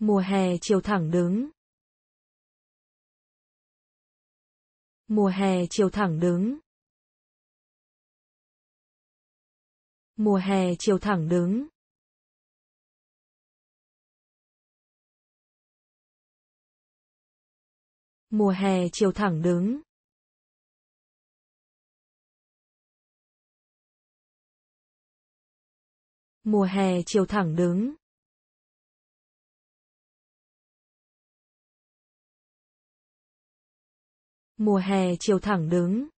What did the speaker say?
Mùa hè chiều thẳng đứng. Mùa hè chiều thẳng đứng. Mùa hè chiều thẳng đứng. Mùa hè chiều thẳng đứng. Mùa hè chiều thẳng đứng. Mùa hè chiều thẳng đứng